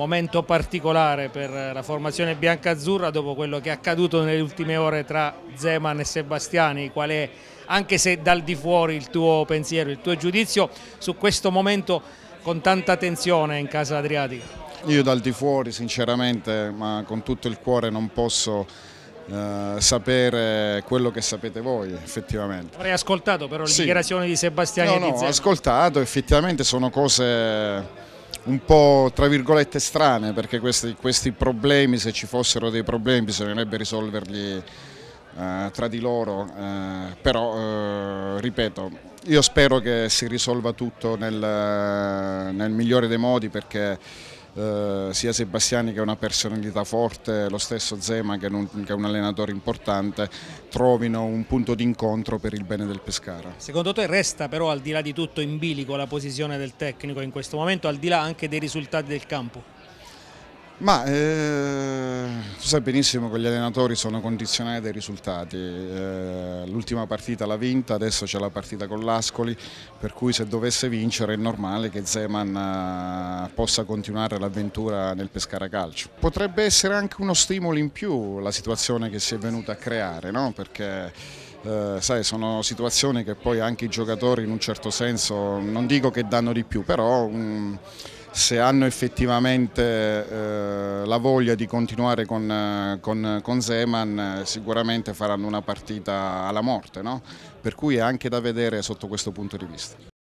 momento particolare per la formazione biancazzurra dopo quello che è accaduto nelle ultime ore tra Zeman e Sebastiani, qual è anche se dal di fuori il tuo pensiero, il tuo giudizio su questo momento con tanta tensione in casa Adriatica? Io dal di fuori sinceramente, ma con tutto il cuore non posso eh, sapere quello che sapete voi effettivamente. Avrei ascoltato però le sì. dichiarazioni di Sebastiani no, e di No, ho ascoltato, effettivamente sono cose un po' tra virgolette strane perché questi, questi problemi, se ci fossero dei problemi bisognerebbe risolverli eh, tra di loro, eh, però eh, ripeto, io spero che si risolva tutto nel, nel migliore dei modi perché eh, sia Sebastiani che una personalità forte, lo stesso Zema che è un, che è un allenatore importante, trovino un punto d'incontro per il bene del Pescara. Secondo te resta però al di là di tutto in bilico la posizione del tecnico in questo momento, al di là anche dei risultati del campo? Ma eh, tu sai benissimo che gli allenatori sono condizionati dai risultati, eh, l'ultima partita l'ha vinta, adesso c'è la partita con l'Ascoli, per cui se dovesse vincere è normale che Zeman eh, possa continuare l'avventura nel Pescara Calcio. Potrebbe essere anche uno stimolo in più la situazione che si è venuta a creare, no? perché... Eh, sai, sono situazioni che poi anche i giocatori in un certo senso, non dico che danno di più, però... Um, se hanno effettivamente eh, la voglia di continuare con, eh, con, con, Zeman eh, sicuramente faranno una partita alla morte, no? per cui è anche da vedere sotto questo punto di vista.